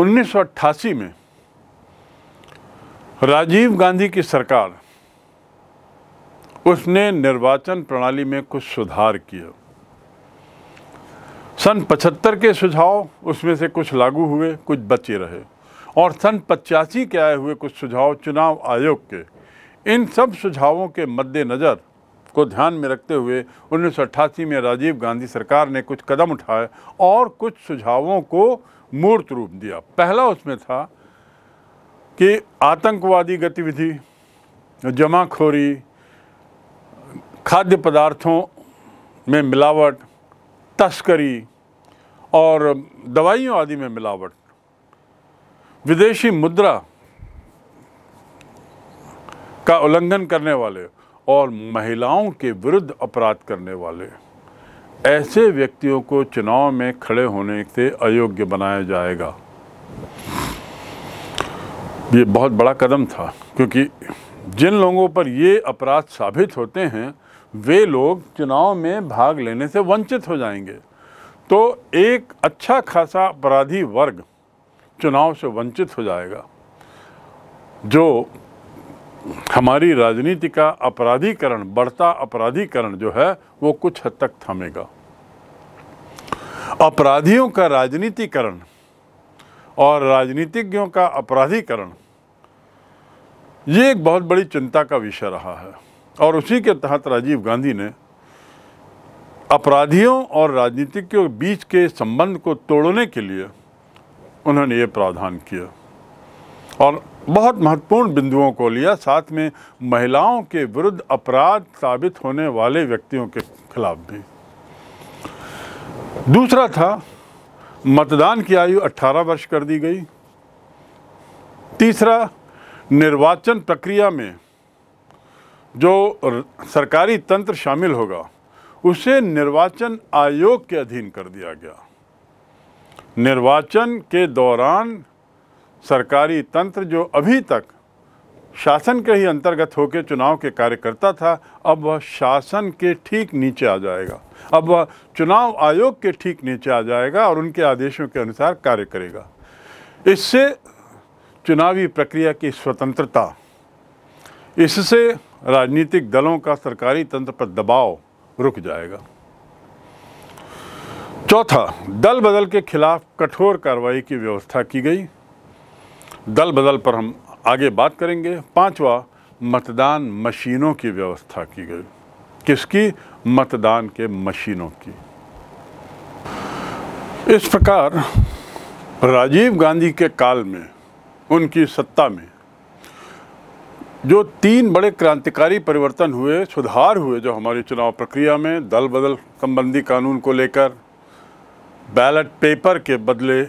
1988 में राजीव गांधी की सरकार उसने निर्वाचन प्रणाली में कुछ सुधार किया सन 75 के सुझाव उसमें से कुछ लागू हुए कुछ बचे रहे और सन पचासी के आए हुए कुछ सुझाव चुनाव आयोग के इन सब सुझावों के मद्देनज़र को ध्यान में रखते हुए 1988 में राजीव गांधी सरकार ने कुछ कदम उठाए और कुछ सुझावों को मूर्त रूप दिया पहला उसमें था कि आतंकवादी गतिविधि जमाखोरी खाद्य पदार्थों में मिलावट तस्करी और दवाइयों आदि में मिलावट विदेशी मुद्रा का उल्लंघन करने वाले और महिलाओं के विरुद्ध अपराध करने वाले ऐसे व्यक्तियों को चुनाव में खड़े होने से अयोग्य बनाया जाएगा ये बहुत बड़ा कदम था क्योंकि जिन लोगों पर ये अपराध साबित होते हैं वे लोग चुनाव में भाग लेने से वंचित हो जाएंगे तो एक अच्छा खासा अपराधी वर्ग चुनाव से वंचित हो जाएगा जो हमारी राजनीति का अपराधीकरण बढ़ता अपराधीकरण जो है वो कुछ हद तक थमेगा अपराधियों का राजनीतिकरण और राजनीतिज्ञों का अपराधीकरण ये एक बहुत बड़ी चिंता का विषय रहा है और उसी के तहत राजीव गांधी ने अपराधियों और राजनीतिज्ञों के बीच के संबंध को तोड़ने के लिए उन्होंने ये प्रावधान किया और बहुत महत्वपूर्ण बिंदुओं को लिया साथ में महिलाओं के विरुद्ध अपराध साबित होने वाले व्यक्तियों के खिलाफ भी दूसरा था मतदान की आयु 18 वर्ष कर दी गई तीसरा निर्वाचन प्रक्रिया में जो सरकारी तंत्र शामिल होगा उसे निर्वाचन आयोग के अधीन कर दिया गया निर्वाचन के दौरान सरकारी तंत्र जो अभी तक शासन के ही अंतर्गत होकर चुनाव के कार्य करता था अब वह शासन के ठीक नीचे आ जाएगा अब वह चुनाव आयोग के ठीक नीचे आ जाएगा और उनके आदेशों के अनुसार कार्य करेगा इससे चुनावी प्रक्रिया की स्वतंत्रता इससे राजनीतिक दलों का सरकारी तंत्र पर दबाव रुक जाएगा चौथा दल बदल के खिलाफ कठोर कार्रवाई की व्यवस्था की गई दल बदल पर हम आगे बात करेंगे पांचवा मतदान मशीनों की व्यवस्था की गई किसकी मतदान के मशीनों की इस प्रकार राजीव गांधी के काल में उनकी सत्ता में जो तीन बड़े क्रांतिकारी परिवर्तन हुए सुधार हुए जो हमारी चुनाव प्रक्रिया में दल बदल संबंधी कानून को लेकर बैलेट पेपर के बदले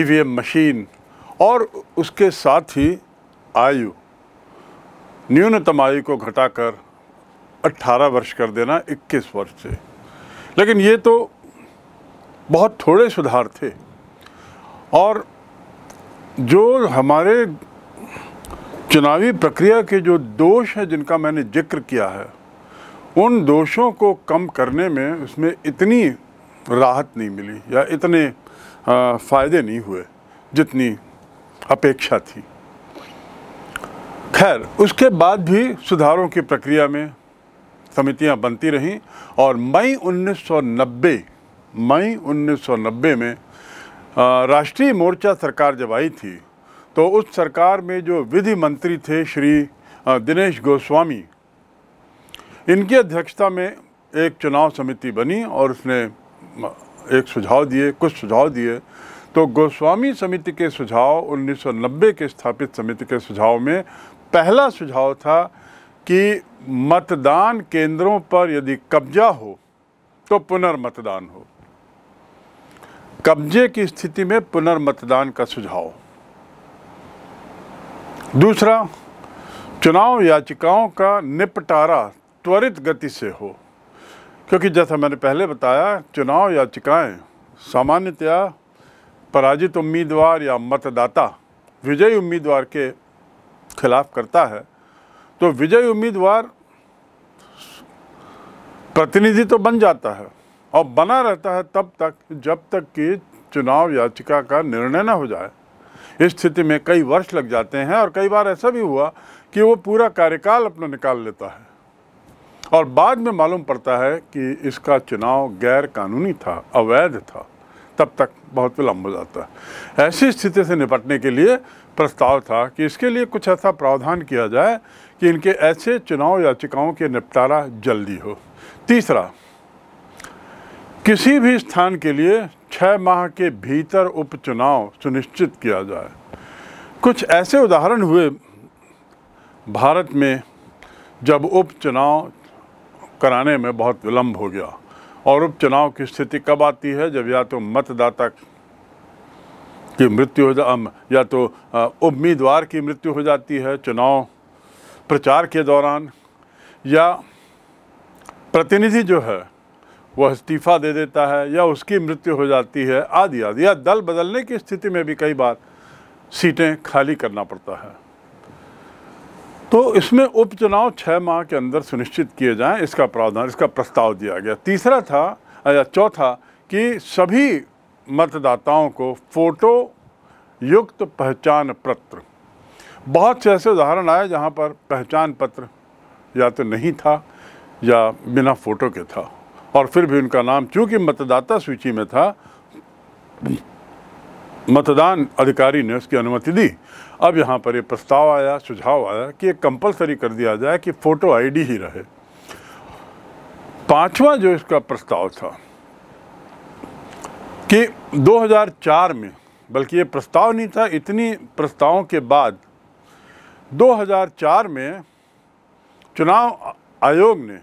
ईवीएम मशीन और उसके साथ ही आयु न्यूनतम आयु को घटाकर 18 वर्ष कर देना 21 वर्ष से लेकिन ये तो बहुत थोड़े सुधार थे और जो हमारे चुनावी प्रक्रिया के जो दोष हैं जिनका मैंने जिक्र किया है उन दोषों को कम करने में उसमें इतनी राहत नहीं मिली या इतने फ़ायदे नहीं हुए जितनी अपेक्षा थी खैर उसके बाद भी सुधारों की प्रक्रिया में समितियां बनती रहीं और मई 1990 मई 1990 में राष्ट्रीय मोर्चा सरकार जब आई थी तो उस सरकार में जो विधि मंत्री थे श्री दिनेश गोस्वामी इनकी अध्यक्षता में एक चुनाव समिति बनी और उसने एक सुझाव दिए कुछ सुझाव दिए तो गोस्वामी समिति के सुझाव 1990 के स्थापित समिति के सुझाव में पहला सुझाव था कि मतदान केंद्रों पर यदि कब्जा हो तो पुनर्मतदान हो कब्जे की स्थिति में पुनर्मतदान का सुझाव दूसरा चुनाव याचिकाओं का निपटारा त्वरित गति से हो क्योंकि जैसा मैंने पहले बताया चुनाव याचिकाएं सामान्यतया पराजित उम्मीदवार या मतदाता विजयी उम्मीदवार के खिलाफ करता है तो विजयी उम्मीदवार प्रतिनिधि तो बन जाता है और बना रहता है तब तक जब तक कि चुनाव याचिका का निर्णय ना हो जाए इस स्थिति में कई वर्ष लग जाते हैं और कई बार ऐसा भी हुआ कि वो पूरा कार्यकाल अपना निकाल लेता है और बाद में मालूम पड़ता है कि इसका चुनाव गैर कानूनी था अवैध था तब तक बहुत विलम्ब हो जाता है ऐसी स्थिति से निपटने के लिए प्रस्ताव था कि इसके लिए कुछ ऐसा प्रावधान किया जाए कि इनके ऐसे चुनाव याचिकाओं के निपटारा जल्दी हो तीसरा किसी भी स्थान के लिए छः माह के भीतर उपचुनाव सुनिश्चित किया जाए कुछ ऐसे उदाहरण हुए भारत में जब उपचुनाव कराने में बहुत विलम्ब हो गया और उपचुनाव की स्थिति कब आती है जब या तो मतदाता की मृत्यु हो जा या तो उम्मीदवार की मृत्यु हो जाती है चुनाव प्रचार के दौरान या प्रतिनिधि जो है वह इस्तीफ़ा दे देता है या उसकी मृत्यु हो जाती है आदि आदि या दल बदलने की स्थिति में भी कई बार सीटें खाली करना पड़ता है तो इसमें उपचुनाव छः माह के अंदर सुनिश्चित किए जाएं इसका प्रावधान इसका प्रस्ताव दिया गया तीसरा था या चौथा कि सभी मतदाताओं को फोटो युक्त पहचान पत्र बहुत से ऐसे उदाहरण आए जहाँ पर पहचान पत्र या तो नहीं था या बिना फोटो के था और फिर भी उनका नाम चूँकि मतदाता सूची में था मतदान अधिकारी ने उसकी अनुमति दी अब यहाँ पर ये प्रस्ताव आया सुझाव आया कि ये कंपलसरी कर दिया जाए कि फ़ोटो आईडी ही रहे पांचवा जो इसका प्रस्ताव था कि 2004 में बल्कि ये प्रस्ताव नहीं था इतनी प्रस्तावों के बाद 2004 में चुनाव आयोग ने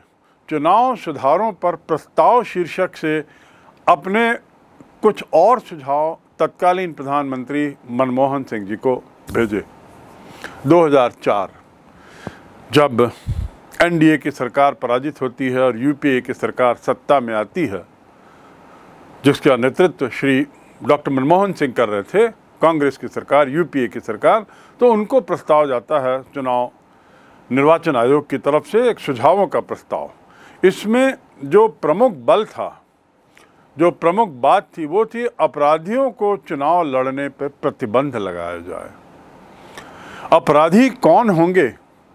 चुनाव सुधारों पर प्रस्ताव शीर्षक से अपने कुछ और सुझाव तत्कालीन प्रधानमंत्री मनमोहन सिंह जी को भेजे 2004 जब एनडीए की सरकार पराजित होती है और यूपीए की सरकार सत्ता में आती है जिसका नेतृत्व श्री डॉक्टर मनमोहन सिंह कर रहे थे कांग्रेस की सरकार यूपीए की सरकार तो उनको प्रस्ताव जाता है चुनाव निर्वाचन आयोग की तरफ से एक सुझावों का प्रस्ताव इसमें जो प्रमुख बल था जो प्रमुख बात थी वो थी अपराधियों को चुनाव लड़ने पर प्रतिबंध लगाया जाए अपराधी कौन होंगे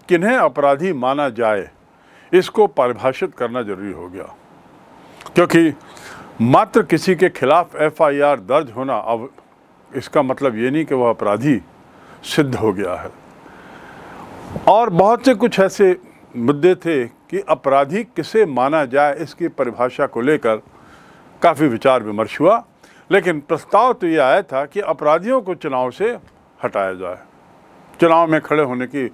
किन्हें अपराधी माना जाए इसको परिभाषित करना जरूरी हो गया क्योंकि मात्र किसी के खिलाफ एफआईआर दर्ज होना अब इसका मतलब ये नहीं कि वह अपराधी सिद्ध हो गया है और बहुत से कुछ ऐसे मुद्दे थे कि अपराधी किसे माना जाए इसकी परिभाषा को लेकर काफ़ी विचार विमर्श हुआ लेकिन प्रस्ताव तो ये आया था कि अपराधियों को चुनाव से हटाया जाए चुनाव में खड़े होने की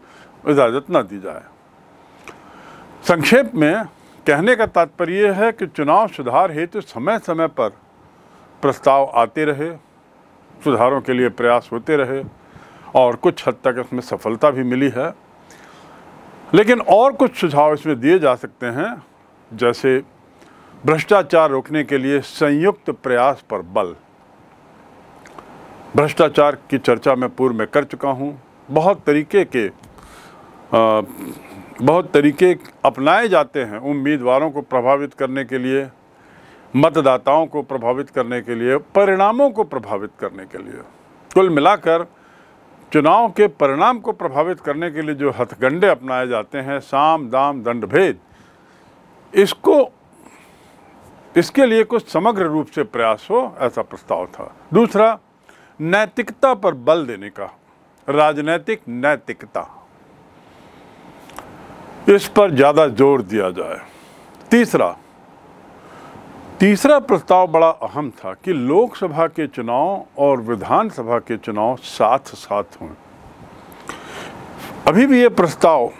इजाज़त ना दी जाए संक्षेप में कहने का तात्पर्य यह है कि चुनाव सुधार हेतु तो समय समय पर प्रस्ताव आते रहे सुधारों के लिए प्रयास होते रहे और कुछ हद तक इसमें सफलता भी मिली है लेकिन और कुछ सुझाव इसमें दिए जा सकते हैं जैसे भ्रष्टाचार रोकने के लिए संयुक्त प्रयास पर बल भ्रष्टाचार की चर्चा मैं पूर्व में कर चुका हूँ बहुत तरीके के आ, बहुत तरीके अपनाए जाते हैं उम्मीदवारों को प्रभावित करने के लिए मतदाताओं को प्रभावित करने के लिए परिणामों को प्रभावित करने के लिए कुल मिलाकर चुनाव के परिणाम को प्रभावित करने के लिए जो हथगंडे अपनाए जाते हैं साम दाम दंड भेद इसको इसके लिए कुछ समग्र रूप से प्रयास हो ऐसा प्रस्ताव था दूसरा नैतिकता पर बल देने का राजनैतिक नैतिकता इस पर ज़्यादा जोर दिया जाए तीसरा तीसरा प्रस्ताव बड़ा अहम था कि लोकसभा के चुनाव और विधानसभा के चुनाव साथ साथ हों अभी भी ये प्रस्ताव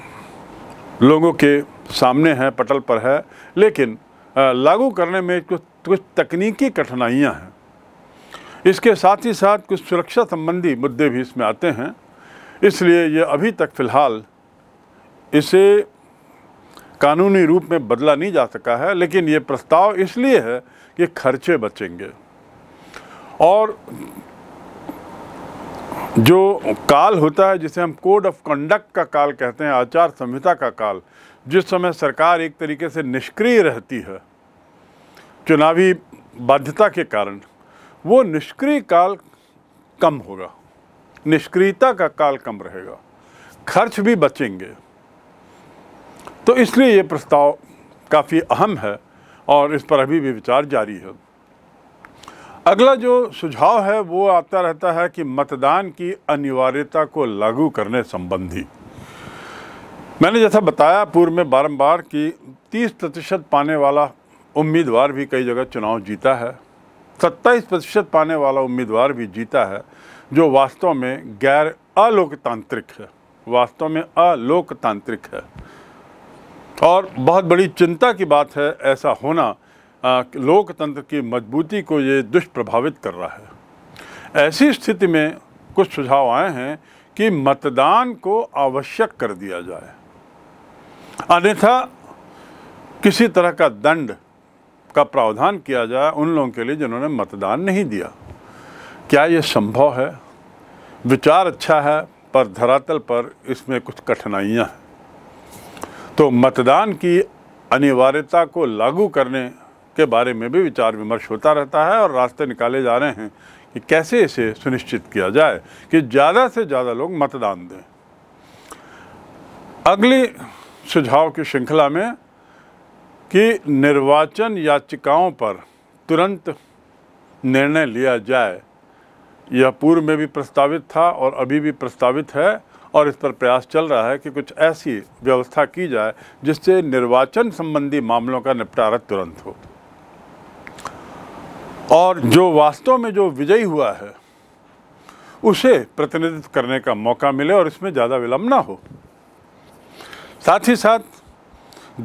लोगों के सामने है पटल पर है लेकिन लागू करने में कुछ कुछ तकनीकी कठिनाइयाँ हैं इसके साथ ही साथ कुछ सुरक्षा संबंधी मुद्दे भी इसमें आते हैं इसलिए ये अभी तक फ़िलहाल इसे कानूनी रूप में बदला नहीं जा सका है लेकिन ये प्रस्ताव इसलिए है कि खर्चे बचेंगे और जो काल होता है जिसे हम कोड ऑफ कंडक्ट का काल कहते हैं आचार संहिता का काल जिस समय सरकार एक तरीके से निष्क्रिय रहती है चुनावी बाध्यता के कारण वो निष्क्रिय काल कम होगा निष्क्रियता का काल कम रहेगा खर्च भी बचेंगे तो इसलिए ये प्रस्ताव काफ़ी अहम है और इस पर अभी भी विचार जारी है अगला जो सुझाव है वो आता रहता है कि मतदान की अनिवार्यता को लागू करने संबंधी मैंने जैसा बताया पूर्व में बारंबार कि 30 प्रतिशत पाने वाला उम्मीदवार भी कई जगह चुनाव जीता है सत्ताईस प्रतिशत पाने वाला उम्मीदवार भी जीता है जो वास्तव में गैर अलोकतांत्रिक है वास्तव में अलोकतांत्रिक है और बहुत बड़ी चिंता की बात है ऐसा होना लोकतंत्र की मजबूती को ये दुष्प्रभावित कर रहा है ऐसी स्थिति में कुछ सुझाव आए हैं कि मतदान को आवश्यक कर दिया जाए अन्यथा किसी तरह का दंड का प्रावधान किया जाए उन लोगों के लिए जिन्होंने मतदान नहीं दिया क्या ये संभव है विचार अच्छा है पर धरातल पर इसमें कुछ कठिनाइयाँ हैं तो मतदान की अनिवार्यता को लागू करने के बारे में भी विचार विमर्श होता रहता है और रास्ते निकाले जा रहे हैं कि कैसे इसे सुनिश्चित किया जाए कि ज़्यादा से ज़्यादा लोग मतदान दें अगली सुझाव की श्रृंखला में कि निर्वाचन याचिकाओं पर तुरंत निर्णय लिया जाए यह पूर्व में भी प्रस्तावित था और अभी भी प्रस्तावित है और इस पर प्रयास चल रहा है कि कुछ ऐसी व्यवस्था की जाए जिससे निर्वाचन संबंधी मामलों का निपटारा तुरंत हो और जो वास्तव में जो विजयी हुआ है उसे प्रतिनिधित्व करने का मौका मिले और इसमें ज़्यादा विलंब ना हो साथ ही साथ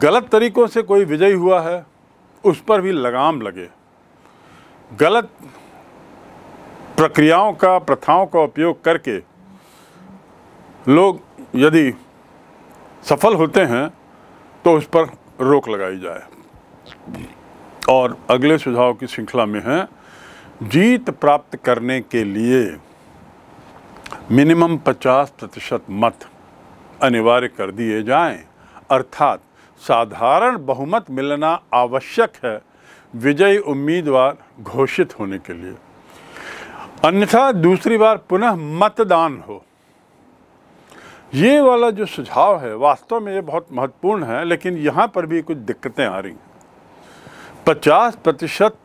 गलत तरीक़ों से कोई विजयी हुआ है उस पर भी लगाम लगे गलत प्रक्रियाओं का प्रथाओं का उपयोग करके लोग यदि सफल होते हैं तो उस पर रोक लगाई जाए और अगले सुझाव की श्रृंखला में है जीत प्राप्त करने के लिए मिनिमम 50 प्रतिशत मत अनिवार्य कर दिए जाएं अर्थात साधारण बहुमत मिलना आवश्यक है विजयी उम्मीदवार घोषित होने के लिए अन्यथा दूसरी बार पुनः मतदान हो ये वाला जो सुझाव है वास्तव में ये बहुत महत्वपूर्ण है लेकिन यहाँ पर भी कुछ दिक्कतें आ रही पचास प्रतिशत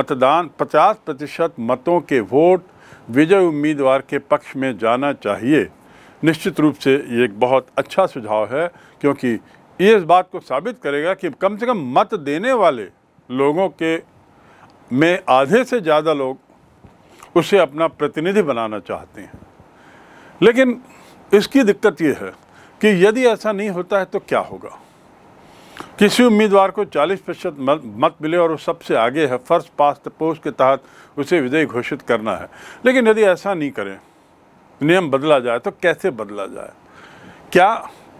मतदान पचास प्रतिशत मतों के वोट विजय उम्मीदवार के पक्ष में जाना चाहिए निश्चित रूप से ये एक बहुत अच्छा सुझाव है क्योंकि ये इस बात को साबित करेगा कि कम से कम मत देने वाले लोगों के में आधे से ज़्यादा लोग उसे अपना प्रतिनिधि बनाना चाहते हैं लेकिन इसकी दिक्कत ये है कि यदि ऐसा नहीं होता है तो क्या होगा किसी उम्मीदवार को 40 प्रतिशत मत मिले और वो सबसे आगे है फर्स्ट पास द पोस्ट के तहत उसे विजयी घोषित करना है लेकिन यदि ऐसा नहीं करें नियम बदला जाए तो कैसे बदला जाए क्या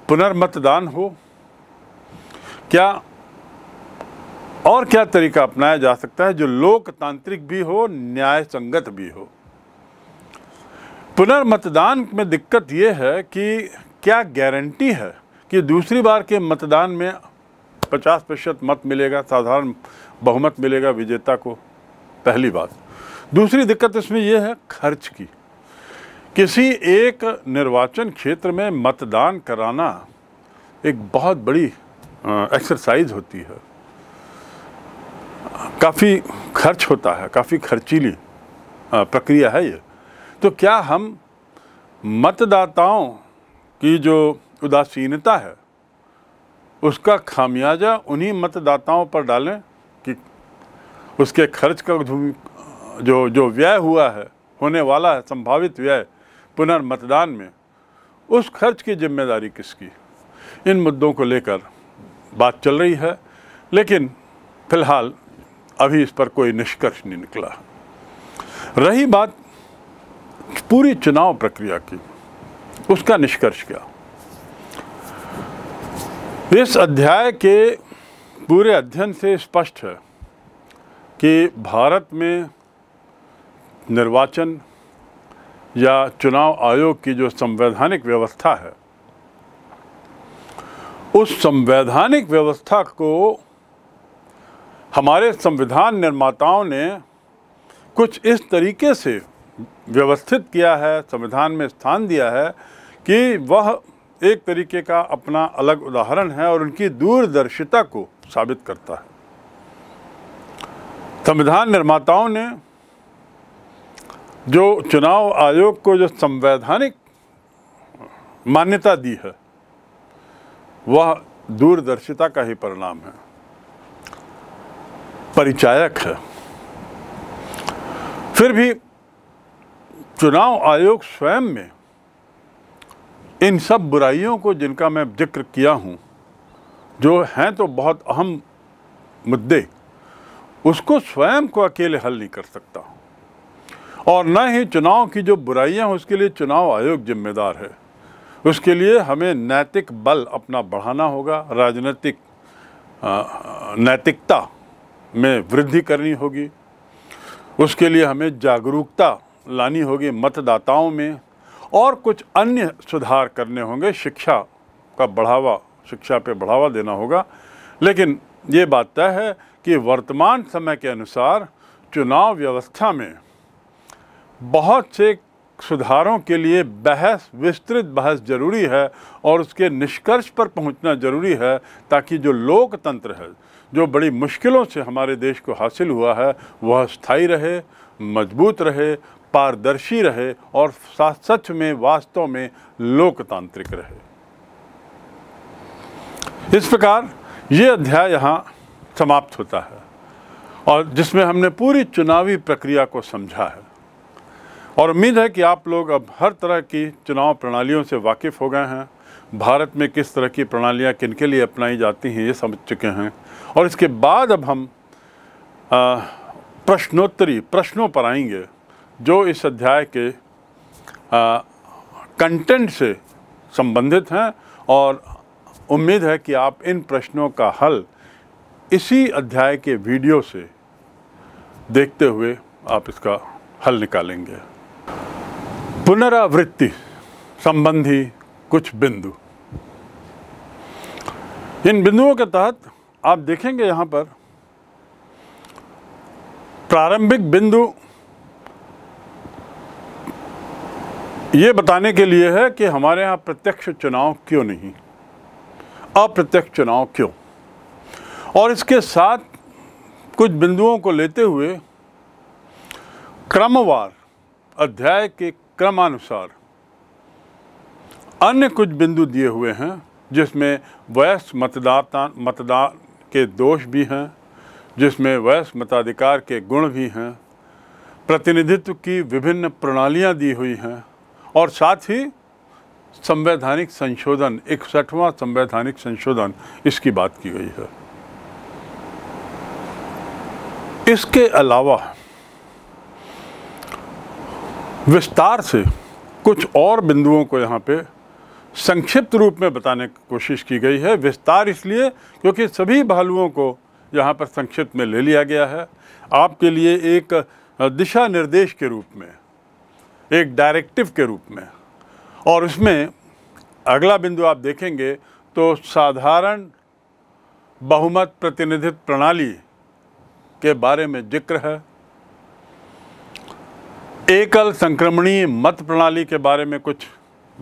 पुनर्मतदान हो क्या और क्या तरीका अपनाया जा सकता है जो लोकतांत्रिक भी हो न्याय संगत भी हो पुनर्मतदान में दिक्कत यह है कि क्या गारंटी है कि दूसरी बार के मतदान में 50 प्रतिशत मत मिलेगा साधारण बहुमत मिलेगा विजेता को पहली बात दूसरी दिक्कत इसमें यह है खर्च की किसी एक निर्वाचन क्षेत्र में मतदान कराना एक बहुत बड़ी एक्सरसाइज होती है काफ़ी खर्च होता है काफ़ी खर्चीली प्रक्रिया है ये तो क्या हम मतदाताओं की जो उदासीनता है उसका खामियाजा उन्हीं मतदाताओं पर डालें कि उसके खर्च का जो जो व्यय हुआ है होने वाला है संभावित व्यय पुनर्मतदान में उस खर्च की जिम्मेदारी किसकी इन मुद्दों को लेकर बात चल रही है लेकिन फिलहाल अभी इस पर कोई निष्कर्ष नहीं निकला रही बात पूरी चुनाव प्रक्रिया की उसका निष्कर्ष क्या इस अध्याय के पूरे अध्ययन से स्पष्ट है कि भारत में निर्वाचन या चुनाव आयोग की जो संवैधानिक व्यवस्था है उस संवैधानिक व्यवस्था को हमारे संविधान निर्माताओं ने कुछ इस तरीके से व्यवस्थित किया है संविधान में स्थान दिया है कि वह एक तरीके का अपना अलग उदाहरण है और उनकी दूरदर्शिता को साबित करता है संविधान निर्माताओं ने जो चुनाव आयोग को जो संवैधानिक मान्यता दी है वह दूरदर्शिता का ही परिणाम है परिचायक है फिर भी चुनाव आयोग स्वयं में इन सब बुराइयों को जिनका मैं जिक्र किया हूँ जो हैं तो बहुत अहम मुद्दे उसको स्वयं को अकेले हल नहीं कर सकता और न ही चुनाव की जो बुराइयां हैं उसके लिए चुनाव आयोग जिम्मेदार है उसके लिए हमें नैतिक बल अपना बढ़ाना होगा राजनीतिक नैतिकता में वृद्धि करनी होगी उसके लिए हमें जागरूकता लानी होगी मतदाताओं में और कुछ अन्य सुधार करने होंगे शिक्षा का बढ़ावा शिक्षा पे बढ़ावा देना होगा लेकिन ये बात तय है कि वर्तमान समय के अनुसार चुनाव व्यवस्था में बहुत से सुधारों के लिए बहस विस्तृत बहस जरूरी है और उसके निष्कर्ष पर पहुंचना जरूरी है ताकि जो लोकतंत्र है जो बड़ी मुश्किलों से हमारे देश को हासिल हुआ है वह स्थायी रहे मजबूत रहे पारदर्शी रहे और साथ सच में वास्तव में लोकतांत्रिक रहे इस प्रकार ये अध्याय यहाँ समाप्त होता है और जिसमें हमने पूरी चुनावी प्रक्रिया को समझा है और उम्मीद है कि आप लोग अब हर तरह की चुनाव प्रणालियों से वाकिफ़ हो गए हैं भारत में किस तरह की प्रणालियाँ किन के लिए अपनाई जाती हैं ये समझ चुके हैं और इसके बाद अब हम प्रश्नोत्तरी प्रश्नों पर आएंगे जो इस अध्याय के कंटेंट से संबंधित हैं और उम्मीद है कि आप इन प्रश्नों का हल इसी अध्याय के वीडियो से देखते हुए आप इसका हल निकालेंगे पुनरावृत्ति संबंधी कुछ बिंदु इन बिंदुओं के तहत आप देखेंगे यहां पर प्रारंभिक बिंदु ये बताने के लिए है कि हमारे यहां प्रत्यक्ष चुनाव क्यों नहीं अप्रत्यक्ष चुनाव क्यों और इसके साथ कुछ बिंदुओं को लेते हुए क्रमवार अध्याय के क्रमानुसार अन्य कुछ बिंदु दिए हुए हैं जिसमें वयस्क मतदाता मतदान के दोष भी हैं जिसमें वयस्क मताधिकार के गुण भी हैं प्रतिनिधित्व की विभिन्न प्रणालियां दी हुई हैं और साथ ही संवैधानिक संशोधन इकसठवां संवैधानिक संशोधन इसकी बात की गई है इसके अलावा विस्तार से कुछ और बिंदुओं को यहाँ पे संक्षिप्त रूप में बताने की कोशिश की गई है विस्तार इसलिए क्योंकि सभी भालुओं को यहाँ पर संक्षिप्त में ले लिया गया है आपके लिए एक दिशा निर्देश के रूप में एक डायरेक्टिव के रूप में और उसमें अगला बिंदु आप देखेंगे तो साधारण बहुमत प्रतिनिधित्व प्रणाली के बारे में जिक्र है एकल संक्रमणीय मत प्रणाली के बारे में कुछ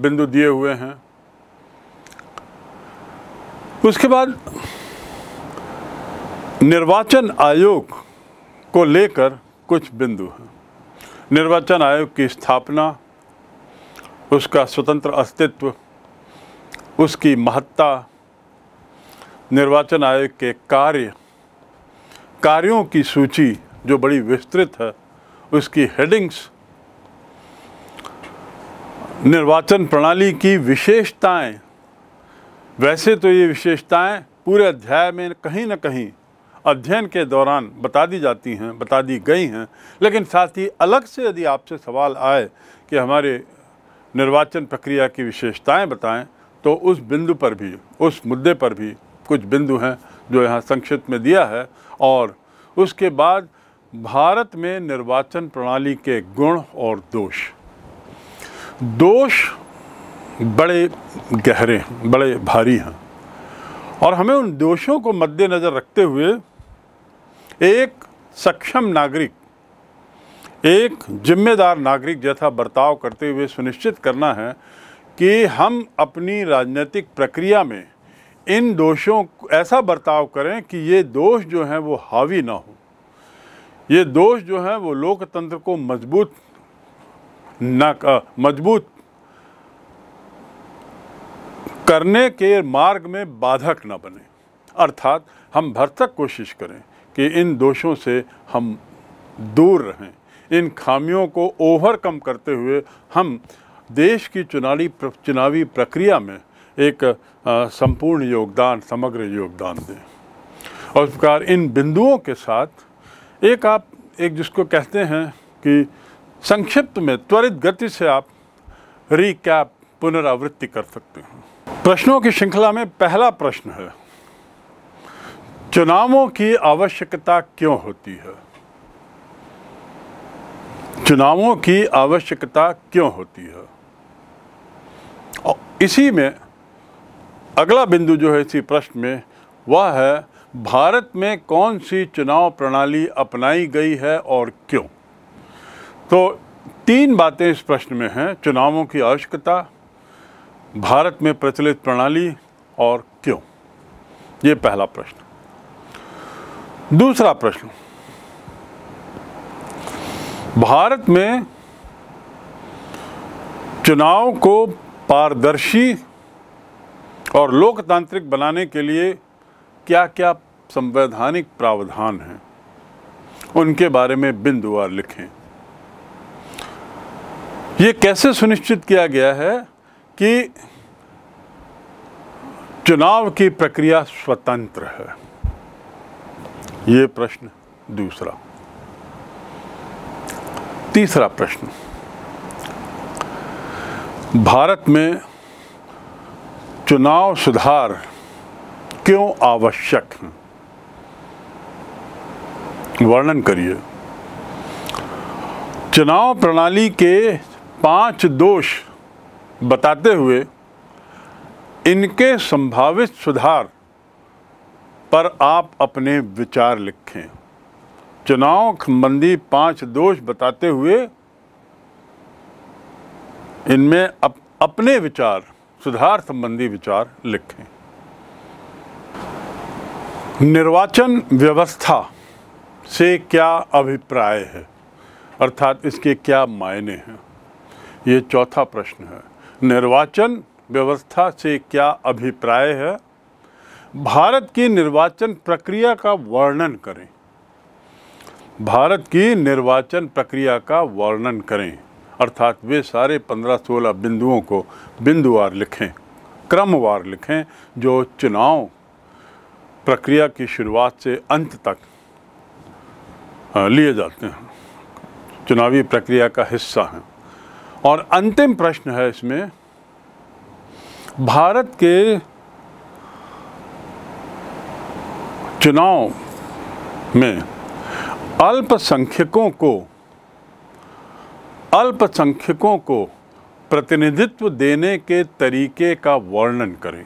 बिंदु दिए हुए हैं उसके बाद निर्वाचन आयोग को लेकर कुछ बिंदु हैं निर्वाचन आयोग की स्थापना उसका स्वतंत्र अस्तित्व उसकी महत्ता निर्वाचन आयोग के कार्य कार्यों की सूची जो बड़ी विस्तृत है उसकी हेडिंग्स निर्वाचन प्रणाली की विशेषताएं वैसे तो ये विशेषताएं पूरे अध्याय में कहीं ना कहीं अध्ययन के दौरान बता दी जाती हैं बता दी गई हैं लेकिन साथ ही अलग से यदि आपसे सवाल आए कि हमारे निर्वाचन प्रक्रिया की विशेषताएं बताएं तो उस बिंदु पर भी उस मुद्दे पर भी कुछ बिंदु हैं जो यहाँ संक्षिप्त में दिया है और उसके बाद भारत में निर्वाचन प्रणाली के गुण और दोष दोष बड़े गहरे हैं बड़े भारी हैं और हमें उन दोषों को मद्देनज़र रखते हुए एक सक्षम नागरिक एक जिम्मेदार नागरिक जैसा बर्ताव करते हुए सुनिश्चित करना है कि हम अपनी राजनीतिक प्रक्रिया में इन दोषों ऐसा बर्ताव करें कि ये दोष जो हैं वो हावी ना हो ये दोष जो हैं वो लोकतंत्र को मजबूत मजबूत करने के मार्ग में बाधक न बने अर्थात हम भरतक कोशिश करें कि इन दोषों से हम दूर रहें इन खामियों को ओवरकम करते हुए हम देश की चुनावी चुनावी प्रक्रिया में एक संपूर्ण योगदान समग्र योगदान दें और इस प्रकार इन बिंदुओं के साथ एक आप एक जिसको कहते हैं कि संक्षिप्त में त्वरित गति से आप रिकैप पुनरावृत्ति कर सकते हैं प्रश्नों की श्रृंखला में पहला प्रश्न है चुनावों की आवश्यकता क्यों होती है चुनावों की आवश्यकता क्यों होती है और इसी में अगला बिंदु जो है इसी प्रश्न में वह है भारत में कौन सी चुनाव प्रणाली अपनाई गई है और क्यों तो तीन बातें इस प्रश्न में हैं चुनावों की आवश्यकता भारत में प्रचलित प्रणाली और क्यों ये पहला प्रश्न दूसरा प्रश्न भारत में चुनाव को पारदर्शी और लोकतांत्रिक बनाने के लिए क्या क्या संवैधानिक प्रावधान हैं उनके बारे में बिंदुवार लिखें ये कैसे सुनिश्चित किया गया है कि चुनाव की प्रक्रिया स्वतंत्र है ये प्रश्न दूसरा तीसरा प्रश्न भारत में चुनाव सुधार क्यों आवश्यक है वर्णन करिए चुनाव प्रणाली के पांच दोष बताते हुए इनके संभावित सुधार पर आप अपने विचार लिखें चुनाव संबंधी पांच दोष बताते हुए इनमें अप, अपने विचार सुधार संबंधी विचार लिखें निर्वाचन व्यवस्था से क्या अभिप्राय है अर्थात इसके क्या मायने हैं ये चौथा प्रश्न है निर्वाचन व्यवस्था से क्या अभिप्राय है भारत की निर्वाचन प्रक्रिया का वर्णन करें भारत की निर्वाचन प्रक्रिया का वर्णन करें अर्थात वे सारे पंद्रह सोलह बिंदुओं को बिंदुवार लिखें क्रमवार लिखें जो चुनाव प्रक्रिया की शुरुआत से अंत तक लिए जाते हैं चुनावी प्रक्रिया का हिस्सा हैं और अंतिम प्रश्न है इसमें भारत के चुनाव में अल्पसंख्यकों को अल्पसंख्यकों को प्रतिनिधित्व देने के तरीके का वर्णन करें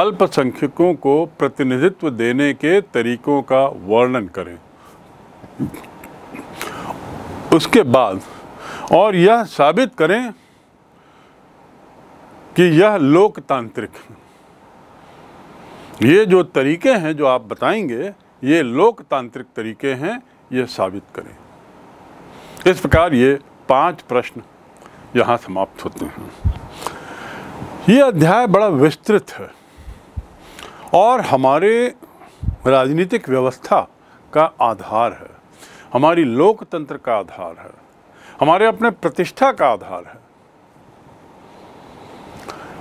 अल्पसंख्यकों को प्रतिनिधित्व देने के तरीकों का वर्णन करें उसके बाद और यह साबित करें कि यह लोकतांत्रिक ये जो तरीके हैं जो आप बताएंगे ये लोकतांत्रिक तरीके हैं ये साबित करें इस प्रकार ये पांच प्रश्न यहाँ समाप्त होते हैं ये अध्याय बड़ा विस्तृत है और हमारे राजनीतिक व्यवस्था का आधार है हमारी लोकतंत्र का आधार है हमारे अपने प्रतिष्ठा का आधार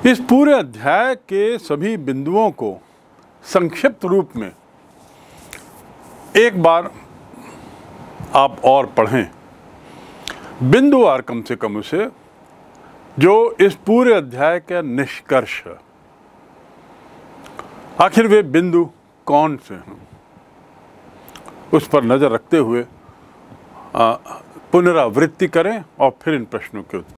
है इस पूरे अध्याय के सभी बिंदुओं को संक्षिप्त रूप में एक बार आप और पढ़ें बिंदु और कम से कम उसे जो इस पूरे अध्याय का निष्कर्ष है आखिर वे बिंदु कौन से हैं उस पर नज़र रखते हुए पुनरावृत्ति करें और फिर इन प्रश्नों के